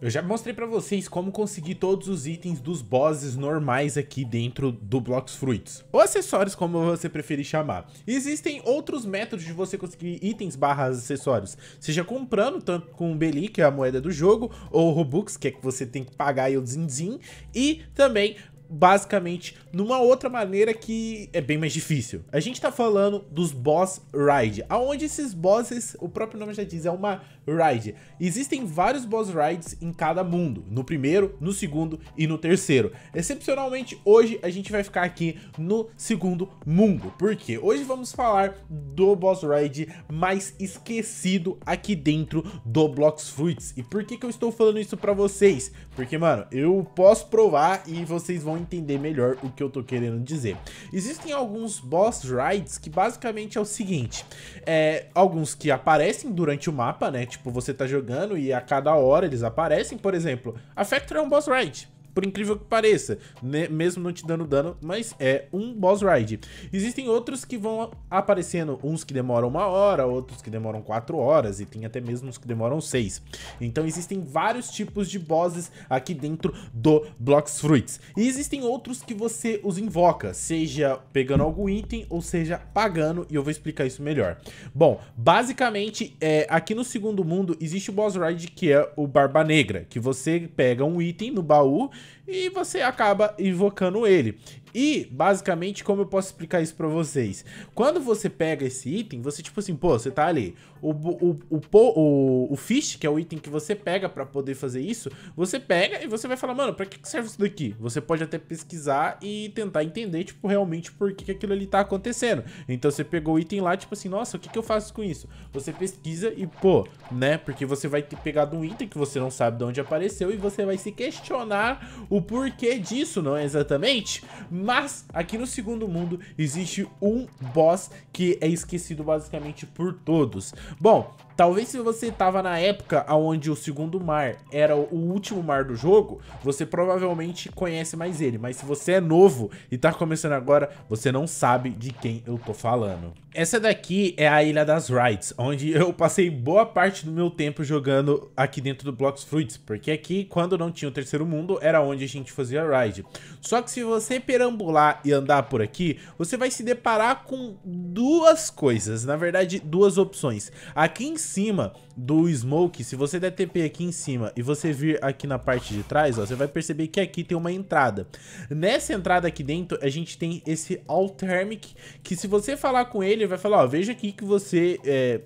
Eu já mostrei para vocês como conseguir todos os itens dos bosses normais aqui dentro do Blocks Fruits, ou acessórios como você preferir chamar. Existem outros métodos de você conseguir itens barras acessórios, seja comprando tanto com o Beli, que é a moeda do jogo, ou Robux, que é que você tem que pagar aí o Zinzin, e também basicamente numa outra maneira que é bem mais difícil. A gente tá falando dos boss ride, aonde esses bosses, o próprio nome já diz, é uma ride. Existem vários boss rides em cada mundo, no primeiro, no segundo e no terceiro. Excepcionalmente, hoje a gente vai ficar aqui no segundo mundo, porque hoje vamos falar do boss ride mais esquecido aqui dentro do Blocks Fruits. E por que que eu estou falando isso para vocês? Porque, mano, eu posso provar e vocês vão entender melhor o que eu tô querendo dizer. Existem alguns boss rides que basicamente é o seguinte, é, alguns que aparecem durante o mapa, né? Tipo, você tá jogando e a cada hora eles aparecem, por exemplo, a Factory é um boss ride por incrível que pareça, né? mesmo não te dando dano, mas é um boss ride. Existem outros que vão aparecendo, uns que demoram uma hora, outros que demoram quatro horas, e tem até mesmo uns que demoram seis. Então existem vários tipos de bosses aqui dentro do Blocks Fruits. E existem outros que você os invoca, seja pegando algum item ou seja pagando, e eu vou explicar isso melhor. Bom, basicamente, é, aqui no segundo mundo existe o boss ride que é o Barba Negra, que você pega um item no baú e você acaba invocando ele. E, basicamente, como eu posso explicar isso pra vocês? Quando você pega esse item, você, tipo assim, pô, você tá ali. O, o, o, o, o Fish, que é o item que você pega pra poder fazer isso, você pega e você vai falar, mano, pra que serve isso daqui? Você pode até pesquisar e tentar entender, tipo, realmente por que, aquilo ali tá acontecendo. Então, você pegou o item lá, tipo assim, nossa, o que, que eu faço com isso? Você pesquisa e, pô, né? Porque você vai ter pegado um item que você não sabe de onde apareceu e você vai se questionar o porquê disso, não é exatamente? Mas aqui no segundo mundo existe um boss que é esquecido basicamente por todos. Bom, Talvez se você tava na época onde o segundo mar era o último mar do jogo, você provavelmente conhece mais ele. Mas se você é novo e tá começando agora, você não sabe de quem eu tô falando. Essa daqui é a Ilha das Rides, onde eu passei boa parte do meu tempo jogando aqui dentro do Blocks Fruits, porque aqui, quando não tinha o terceiro mundo, era onde a gente fazia ride. Só que se você perambular e andar por aqui, você vai se deparar com duas coisas, na verdade, duas opções. Aqui em cima do smoke, se você der TP aqui em cima e você vir aqui na parte de trás, ó, você vai perceber que aqui tem uma entrada. Nessa entrada aqui dentro, a gente tem esse Altermic, que se você falar com ele, ele vai falar, ó, veja aqui que você... É,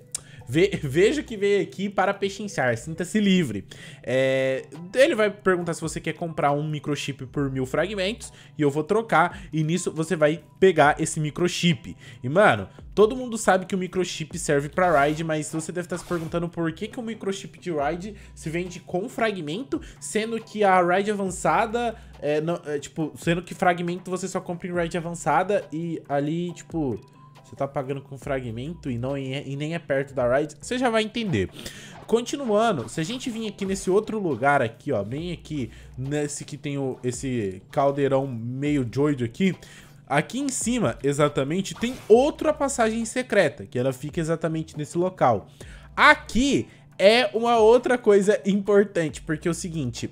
Ve veja que veio aqui para pechinchar, sinta-se livre. É, ele vai perguntar se você quer comprar um microchip por mil fragmentos e eu vou trocar. E nisso você vai pegar esse microchip. E mano, todo mundo sabe que o microchip serve para ride, mas você deve estar tá se perguntando por que, que o microchip de ride se vende com fragmento, sendo que a ride avançada é, não, é, tipo, sendo que fragmento você só compra em ride avançada e ali, tipo você tá pagando com fragmento e, não e é, nem é perto da Riot, você já vai entender. Continuando, se a gente vir aqui nesse outro lugar aqui, ó, bem aqui, nesse que tem o, esse caldeirão meio joido aqui, Aqui em cima, exatamente, tem outra passagem secreta, que ela fica exatamente nesse local. Aqui é uma outra coisa importante, porque é o seguinte,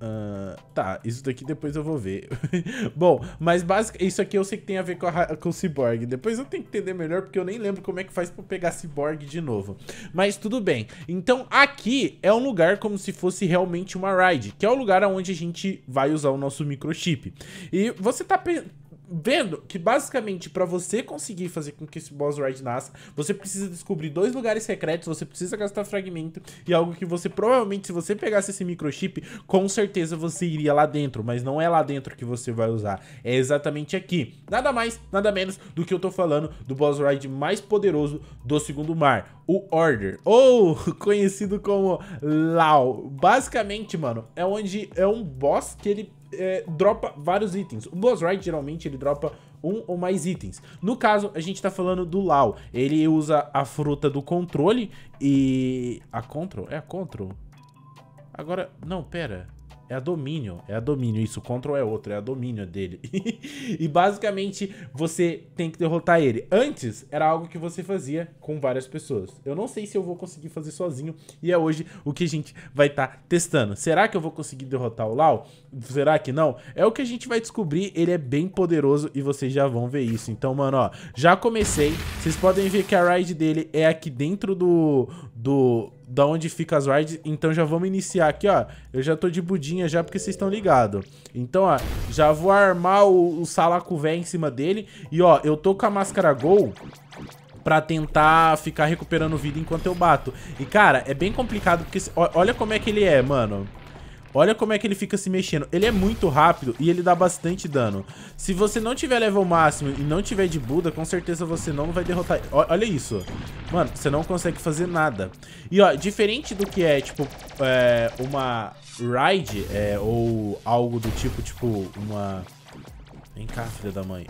Uh, tá, isso daqui depois eu vou ver. Bom, mas basic, isso aqui eu sei que tem a ver com, a, com o Cyborg. Depois eu tenho que entender melhor, porque eu nem lembro como é que faz pra pegar Cyborg de novo. Mas tudo bem. Então aqui é um lugar como se fosse realmente uma ride, que é o lugar onde a gente vai usar o nosso microchip. E você tá pensando vendo que basicamente para você conseguir fazer com que esse boss ride nasça, você precisa descobrir dois lugares secretos, você precisa gastar fragmento e algo que você provavelmente se você pegasse esse microchip, com certeza você iria lá dentro, mas não é lá dentro que você vai usar, é exatamente aqui. Nada mais, nada menos do que eu tô falando do boss ride mais poderoso do segundo mar, o Order, ou conhecido como Lao. Basicamente, mano, é onde é um boss que ele é, dropa vários itens. O Boss Ride, geralmente, ele dropa um ou mais itens. No caso, a gente tá falando do Lau. Ele usa a fruta do controle e... A control? É a control? Agora... Não, pera. É a domínio, é a domínio, isso, Control é outro, é a domínio dele. e basicamente você tem que derrotar ele. Antes era algo que você fazia com várias pessoas. Eu não sei se eu vou conseguir fazer sozinho e é hoje o que a gente vai estar tá testando. Será que eu vou conseguir derrotar o Lau? Será que não? É o que a gente vai descobrir, ele é bem poderoso e vocês já vão ver isso. Então, mano, ó, já comecei. Vocês podem ver que a ride dele é aqui dentro do, do da onde fica as rides. Então já vamos iniciar aqui, ó. Eu já tô de budinha já porque vocês estão ligados. Então, ó, já vou armar o, o Salaco véi em cima dele. E, ó, eu tô com a máscara Gol pra tentar ficar recuperando vida enquanto eu bato. E, cara, é bem complicado porque... Olha como é que ele é, mano. Olha como é que ele fica se mexendo. Ele é muito rápido e ele dá bastante dano. Se você não tiver level máximo e não tiver de Buda, com certeza você não vai derrotar... Olha isso. Mano, você não consegue fazer nada. E, ó, diferente do que é, tipo, é, uma ride é, ou algo do tipo, tipo, uma... Vem cá, filha da mãe.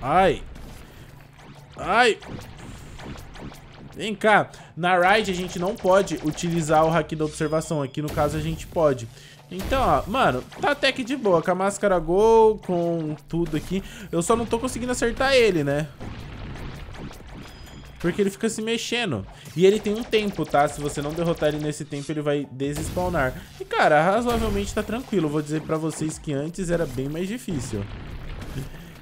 Ai. Ai. Vem cá. Na ride a gente não pode utilizar o hack da observação. Aqui, no caso, a gente pode. Então, ó, mano, tá até que de boa. Com a máscara gol, com tudo aqui. Eu só não tô conseguindo acertar ele, né? Porque ele fica se mexendo. E ele tem um tempo, tá? Se você não derrotar ele nesse tempo, ele vai desespawnar. E, cara, razoavelmente tá tranquilo. Vou dizer pra vocês que antes era bem mais difícil.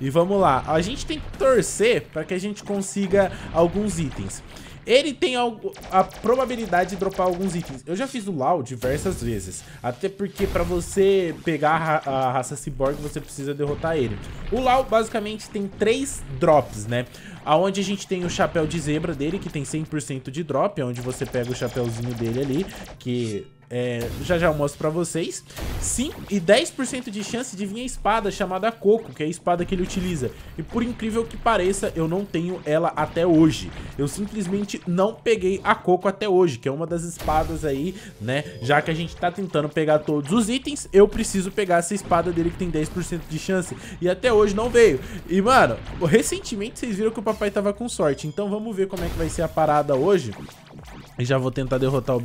E vamos lá. A gente tem que torcer pra que a gente consiga alguns itens ele tem algo, a probabilidade de dropar alguns itens. Eu já fiz o Lau diversas vezes, até porque para você pegar a, a raça cyborg você precisa derrotar ele. O Lau basicamente tem três drops, né? Aonde a gente tem o chapéu de zebra dele, que tem 100% de drop, é onde você pega o chapéuzinho dele ali, que é, já já eu mostro pra vocês. 5 e 10% de chance de vir a espada chamada Coco, que é a espada que ele utiliza. E por incrível que pareça, eu não tenho ela até hoje. Eu simplesmente não peguei a Coco até hoje, que é uma das espadas aí, né? Já que a gente tá tentando pegar todos os itens, eu preciso pegar essa espada dele que tem 10% de chance. E até hoje não veio. E, mano, recentemente vocês viram que o papai tava com sorte. Então vamos ver como é que vai ser a parada hoje. E já vou tentar derrotar o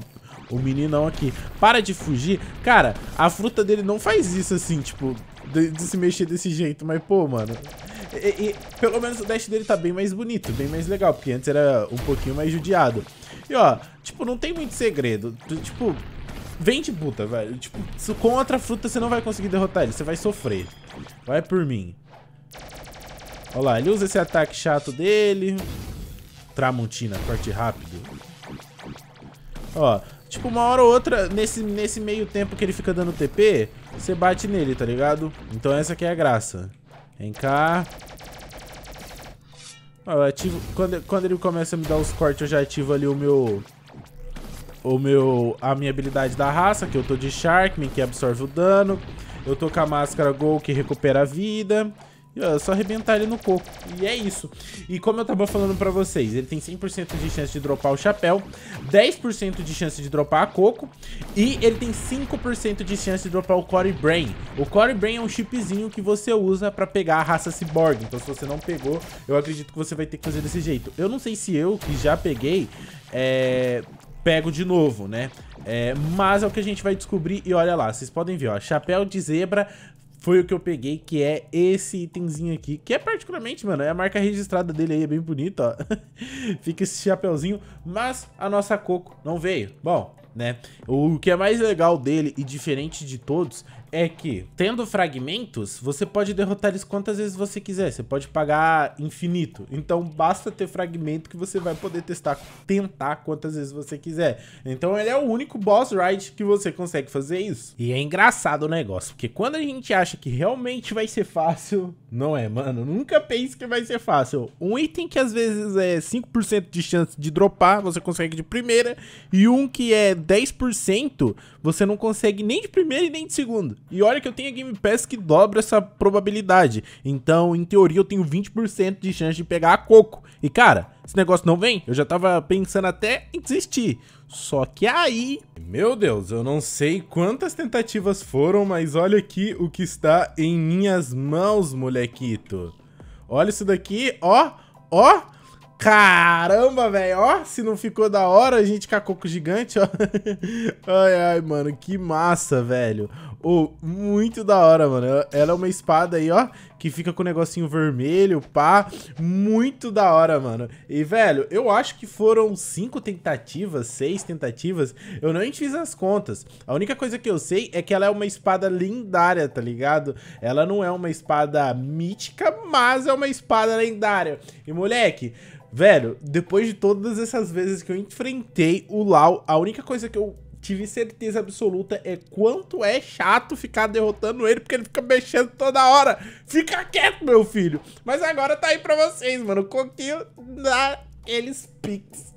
o meninão aqui. Para de fugir. Cara, a fruta dele não faz isso assim, tipo, de, de se mexer desse jeito. Mas, pô, mano... E, e, pelo menos o dash dele tá bem mais bonito, bem mais legal, porque antes era um pouquinho mais judiado. E, ó, tipo, não tem muito segredo. Tipo, vem de puta, velho. Tipo, com outra fruta você não vai conseguir derrotar ele, você vai sofrer. Vai por mim. Ó lá, ele usa esse ataque chato dele. Tramontina, corte rápido. Ó, Tipo, uma hora ou outra, nesse, nesse meio tempo que ele fica dando TP, você bate nele, tá ligado? Então essa aqui é a graça. Vem cá. Eu ativo... Quando, quando ele começa a me dar os cortes, eu já ativo ali o meu... O meu... A minha habilidade da raça, que eu tô de Sharkman, que absorve o dano. Eu tô com a máscara Gol, que recupera a vida é só arrebentar ele no coco. E é isso. E como eu tava falando pra vocês, ele tem 100% de chance de dropar o chapéu, 10% de chance de dropar a coco, e ele tem 5% de chance de dropar o Core Brain. O Core Brain é um chipzinho que você usa pra pegar a raça cyborg. Então se você não pegou, eu acredito que você vai ter que fazer desse jeito. Eu não sei se eu, que já peguei, é... pego de novo, né? É... mas é o que a gente vai descobrir e olha lá, vocês podem ver, ó, chapéu de zebra, foi o que eu peguei, que é esse itemzinho aqui, que é particularmente, mano, é a marca registrada dele aí, é bem bonito, ó. Fica esse chapeuzinho, mas a nossa Coco não veio. Bom, né? O que é mais legal dele e diferente de todos é que, tendo fragmentos, você pode derrotar eles quantas vezes você quiser. Você pode pagar infinito. Então, basta ter fragmento que você vai poder testar, tentar quantas vezes você quiser. Então, ele é o único boss ride que você consegue fazer isso. E é engraçado o negócio, porque quando a gente acha que realmente vai ser fácil, não é, mano. Nunca pense que vai ser fácil. Um item que às vezes é 5% de chance de dropar, você consegue de primeira. E um que é 10%, você não consegue nem de primeira e nem de segundo. E olha que eu tenho a Game Pass que dobra essa probabilidade. Então, em teoria, eu tenho 20% de chance de pegar a Coco. E, cara, esse negócio não vem. Eu já tava pensando até em desistir. Só que aí... Meu Deus, eu não sei quantas tentativas foram, mas olha aqui o que está em minhas mãos, molequito. Olha isso daqui, ó, ó. Caramba, velho, ó, se não ficou da hora, a gente cacoco gigante, ó. ai, ai, mano, que massa, velho. Oh, muito da hora, mano. Ela é uma espada aí, ó, que fica com o um negocinho vermelho, pá. Muito da hora, mano. E, velho, eu acho que foram cinco tentativas, seis tentativas. Eu não fiz as contas. A única coisa que eu sei é que ela é uma espada lendária, tá ligado? Ela não é uma espada mítica, mas é uma espada lendária. E, moleque, Velho, depois de todas essas vezes que eu enfrentei o Lau, a única coisa que eu tive certeza absoluta é quanto é chato ficar derrotando ele, porque ele fica mexendo toda hora. Fica quieto, meu filho. Mas agora tá aí pra vocês, mano. Coquinho dá eles piques.